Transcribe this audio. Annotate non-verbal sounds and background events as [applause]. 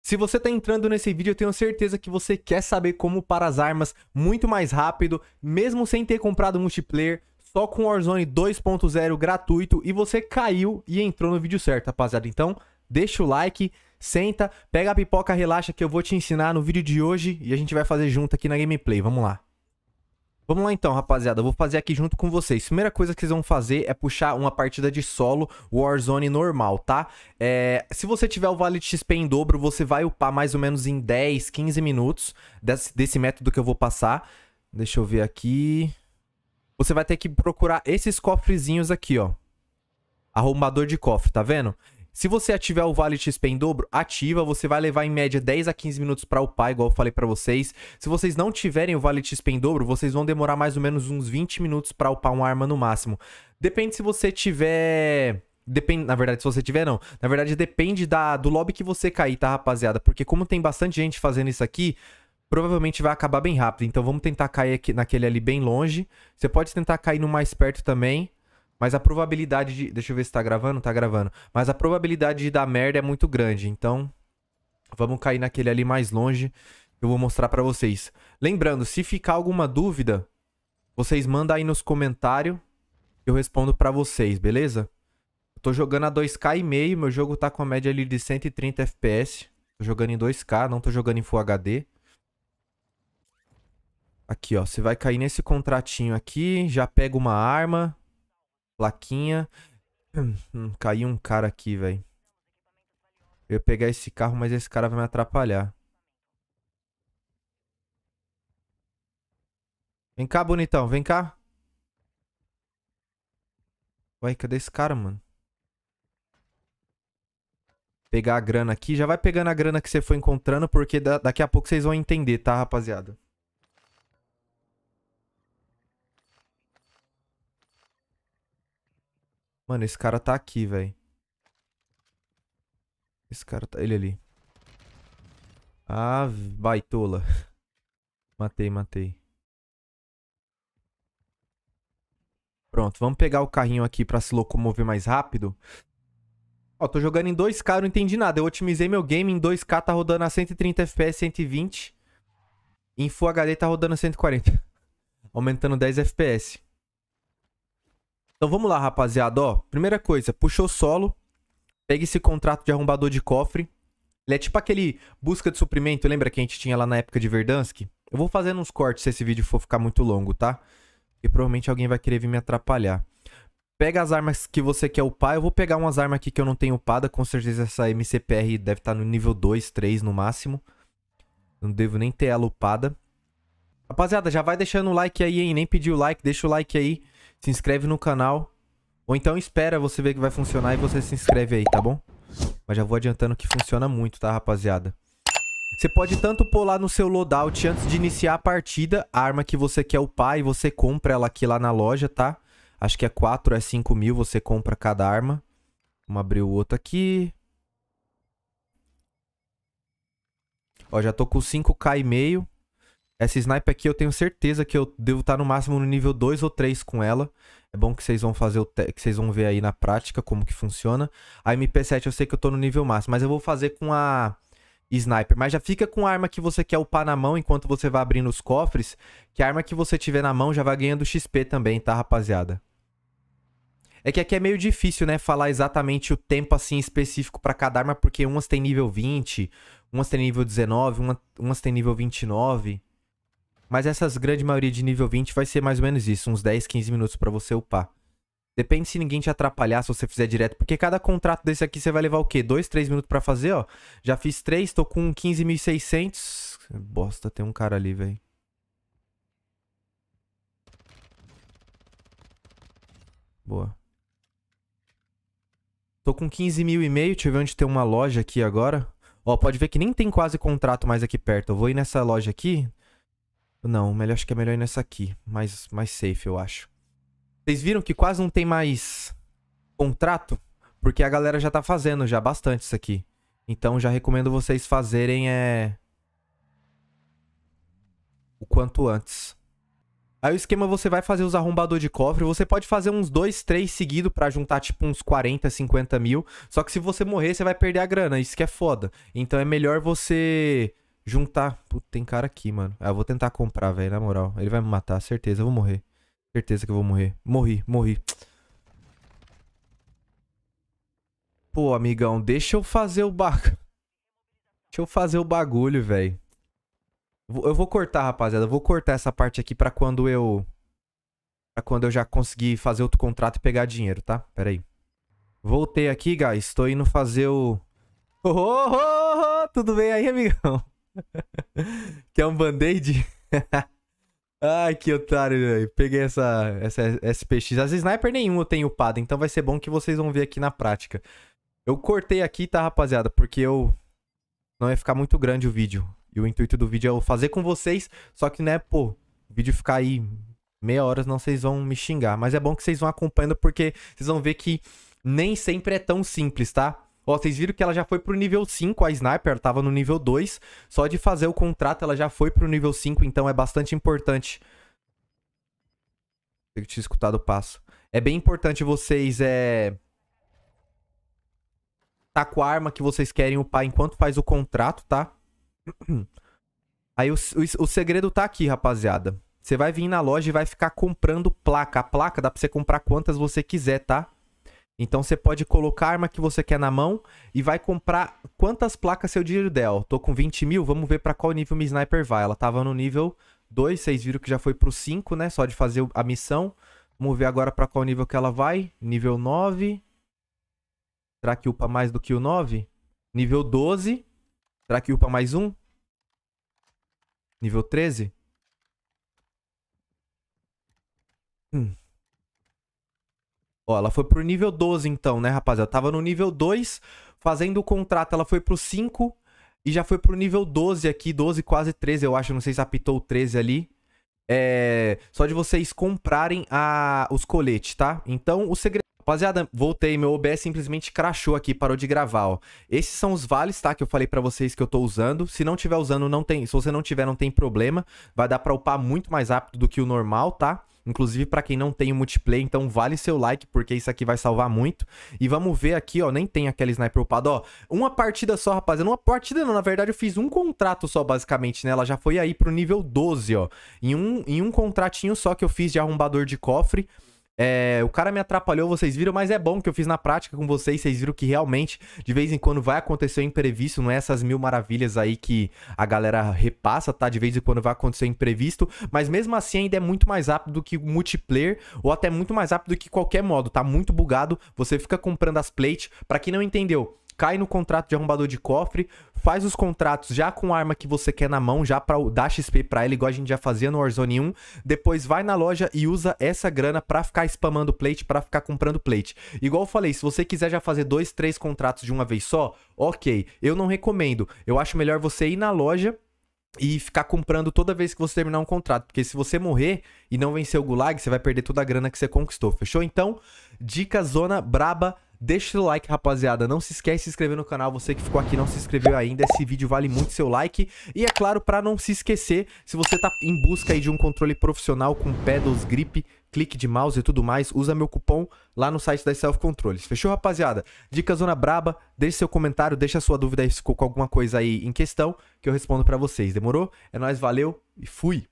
Se você está entrando nesse vídeo, eu tenho certeza que você quer saber como para as armas muito mais rápido, mesmo sem ter comprado multiplayer, só com Warzone 2.0 gratuito e você caiu e entrou no vídeo certo, rapaziada. Então, deixa o like, senta, pega a pipoca, relaxa que eu vou te ensinar no vídeo de hoje e a gente vai fazer junto aqui na gameplay. Vamos lá. Vamos lá então, rapaziada. Eu vou fazer aqui junto com vocês. Primeira coisa que vocês vão fazer é puxar uma partida de solo Warzone normal, tá? É... se você tiver o Vale de XP em dobro, você vai upar mais ou menos em 10, 15 minutos desse, desse método que eu vou passar. Deixa eu ver aqui. Você vai ter que procurar esses cofrezinhos aqui, ó. Arrombador de cofre, tá vendo? Se você ativar o Vale XP em dobro, ativa, você vai levar em média 10 a 15 minutos para upar, igual eu falei para vocês. Se vocês não tiverem o Vale XP em dobro, vocês vão demorar mais ou menos uns 20 minutos para upar uma arma no máximo. Depende se você tiver... Depende, na verdade, se você tiver, não. Na verdade, depende da, do lobby que você cair, tá, rapaziada? Porque como tem bastante gente fazendo isso aqui, provavelmente vai acabar bem rápido. Então vamos tentar cair aqui, naquele ali bem longe. Você pode tentar cair no mais perto também. Mas a probabilidade de. Deixa eu ver se tá gravando. Tá gravando. Mas a probabilidade de dar merda é muito grande. Então, vamos cair naquele ali mais longe. Eu vou mostrar pra vocês. Lembrando, se ficar alguma dúvida, vocês mandam aí nos comentários. Eu respondo pra vocês, beleza? Eu tô jogando a 2K e meio. Meu jogo tá com a média ali de 130 FPS. Tô jogando em 2K, não tô jogando em Full HD. Aqui, ó. Você vai cair nesse contratinho aqui. Já pega uma arma. Plaquinha. Hum, caiu um cara aqui, velho. Eu ia pegar esse carro, mas esse cara vai me atrapalhar. Vem cá, bonitão. Vem cá. Ué, cadê esse cara, mano? Pegar a grana aqui. Já vai pegando a grana que você foi encontrando, porque da daqui a pouco vocês vão entender, tá, rapaziada? Mano, esse cara tá aqui, velho. Esse cara tá... Ele ali. Ah, baitola. [laughs] Matei, matei. Pronto, vamos pegar o carrinho aqui pra se locomover mais rápido. Ó, tô jogando em 2K, não entendi nada. Eu otimizei meu game em 2K, tá rodando a 130 FPS, 120. Em Full HD tá rodando a 140. [laughs] Aumentando 10 FPS. Então vamos lá, rapaziada. Ó, primeira coisa, puxou solo. Pega esse contrato de arrombador de cofre. Ele é tipo aquele busca de suprimento, lembra que a gente tinha lá na época de Verdansk? Eu vou fazendo uns cortes se esse vídeo for ficar muito longo, tá? E provavelmente alguém vai querer vir me atrapalhar. Pega as armas que você quer upar. Eu vou pegar umas armas aqui que eu não tenho upada. Com certeza essa MCPR deve estar tá no nível 2, 3 no máximo. Não devo nem ter ela upada. Rapaziada, já vai deixando o like aí, hein? Nem pediu o like, deixa o like aí se inscreve no canal. Ou então espera você ver que vai funcionar e você se inscreve aí, tá bom? Mas já vou adiantando que funciona muito, tá, rapaziada? Você pode tanto pular no seu loadout antes de iniciar a partida, a arma que você quer upar e você compra ela aqui lá na loja, tá? Acho que é 4 é 5 mil, você compra cada arma. Vamos abrir o outro aqui. Ó, já tô com 5k e meio. Essa sniper aqui eu tenho certeza que eu devo estar tá no máximo no nível 2 ou 3 com ela. É bom que vocês vão fazer que vocês vão ver aí na prática como que funciona. A MP7 eu sei que eu tô no nível máximo, mas eu vou fazer com a sniper. Mas já fica com a arma que você quer upar na mão enquanto você vai abrindo os cofres, que a arma que você tiver na mão já vai ganhando XP também, tá, rapaziada? É que aqui é meio difícil, né, falar exatamente o tempo assim específico para cada arma, porque umas tem nível 20, umas tem nível 19, uma, umas tem nível 29. Mas essas grande maioria de nível 20 vai ser mais ou menos isso, uns 10, 15 minutos para você upar. Depende se ninguém te atrapalhar, se você fizer direto, porque cada contrato desse aqui você vai levar o quê? 2, 3 minutos para fazer, ó. Já fiz 3, tô com 15.600. Bosta, tem um cara ali, velho. Boa. Tô com 15 mil e meio, deixa eu ver onde tem uma loja aqui agora. Ó, pode ver que nem tem quase contrato mais aqui perto. Eu vou ir nessa loja aqui, não, melhor, acho que é melhor ir nessa aqui. Mais, mais safe, eu acho. Vocês viram que quase não tem mais contrato? Porque a galera já tá fazendo já bastante isso aqui. Então já recomendo vocês fazerem é... o quanto antes. Aí o esquema você vai fazer os arrombador de cofre, você pode fazer uns 2, 3 seguido para juntar tipo uns 40, 50 mil. Só que se você morrer, você vai perder a grana, isso que é foda. Então é melhor você juntar. Puta, tem cara aqui, mano. Ah, eu vou tentar comprar, velho, na moral. Ele vai me matar, certeza, eu vou morrer. Certeza que eu vou morrer. Morri, morri. Pô, amigão, deixa eu fazer o bagulho. Deixa eu fazer o bagulho, velho. Eu vou cortar, rapaziada. Eu vou cortar essa parte aqui pra quando eu... Pra quando eu já conseguir fazer outro contrato e pegar dinheiro, tá? Pera aí. Voltei aqui, guys. Tô indo fazer o... Oh, oh, oh, oh. Tudo bem aí, amigão? [laughs] Quer é um band-aid? [laughs] Ai, que otário, velho. Peguei essa, essa SPX. As sniper nenhum eu tenho upado, então vai ser bom que vocês vão ver aqui na prática. Eu cortei aqui, tá, rapaziada? Porque eu... Não ia ficar muito grande o vídeo. E o intuito do vídeo é eu fazer com vocês, só que, né, pô, o vídeo ficar aí meia hora, não vocês vão me xingar. Mas é bom que vocês vão acompanhando, porque vocês vão ver que nem sempre é tão simples, tá? Ó, vocês viram que ela já foi pro nível 5, a Sniper ela tava no nível 2. Só de fazer o contrato ela já foi pro nível 5, então é bastante importante. Eu te escutar do passo. É bem importante vocês, é... Tá com a arma que vocês querem upar enquanto faz o contrato, tá? [clears throat] Aí o, o, o segredo tá aqui, rapaziada. Você vai vir na loja e vai ficar comprando placa. A placa dá pra você comprar quantas você quiser, Tá? Então você pode colocar a arma que você quer na mão e vai comprar quantas placas seu dinheiro der. Ó, tô com 20 mil, vamos ver para qual nível minha sniper vai. Ela tava no nível 2, vocês viram que já foi pro 5, né? Só de fazer a missão. Vamos ver agora para qual nível que ela vai. Nível 9. Será que upa mais do que o 9? Nível 12. Será que upa mais um? Nível 13? Hum. Ó, ela foi pro nível 12 então, né, rapaziada? Tava no nível 2 fazendo o contrato. Ela foi pro 5 e já foi pro nível 12 aqui. 12, quase 13, eu acho. Não sei se apitou 13 ali. É... Só de vocês comprarem a... os coletes, tá? Então, o segredo... Rapaziada, voltei, meu OBS simplesmente crashou aqui, parou de gravar, ó. Esses são os vales, tá, que eu falei pra vocês que eu tô usando. Se não tiver usando, não tem... Se você não tiver, não tem problema. Vai dar pra upar muito mais rápido do que o normal, tá? Inclusive, para quem não tem o multiplayer, então vale seu like, porque isso aqui vai salvar muito. E vamos ver aqui, ó, nem tem aquele sniper upado, ó. Uma partida só, rapaziada. Uma partida não, na verdade eu fiz um contrato só, basicamente, né? Ela já foi aí pro nível 12, ó. Em um, em um contratinho só que eu fiz de arrombador de cofre. É, o cara me atrapalhou, vocês viram, mas é bom que eu fiz na prática com vocês, vocês viram que realmente de vez em quando vai acontecer um imprevisto, não é essas mil maravilhas aí que a galera repassa, tá? De vez em quando vai acontecer um imprevisto, mas mesmo assim ainda é muito mais rápido que multiplayer ou até muito mais rápido que qualquer modo, tá muito bugado, você fica comprando as plates. Para quem não entendeu, cai no contrato de arrombador de cofre, faz os contratos já com a arma que você quer na mão, já para dar XP para ele, igual a gente já fazia no Warzone 1. Depois vai na loja e usa essa grana para ficar spamando plate, para ficar comprando plate. Igual eu falei, se você quiser já fazer dois, três contratos de uma vez só, ok. Eu não recomendo. Eu acho melhor você ir na loja e ficar comprando toda vez que você terminar um contrato, porque se você morrer e não vencer o gulag, você vai perder toda a grana que você conquistou, fechou? Então, dica zona braba Deixa seu like, rapaziada. Não se esquece de se inscrever no canal. Você que ficou aqui não se inscreveu ainda, esse vídeo vale muito seu like. E é claro, para não se esquecer, se você tá em busca aí de um controle profissional com pedals, grip, clique de mouse e tudo mais, usa meu cupom lá no site da Self Controles. Fechou, rapaziada? Dica Zona Braba, deixe seu comentário, deixa sua dúvida aí, ficou com alguma coisa aí em questão, que eu respondo para vocês. Demorou? É nóis, valeu e fui!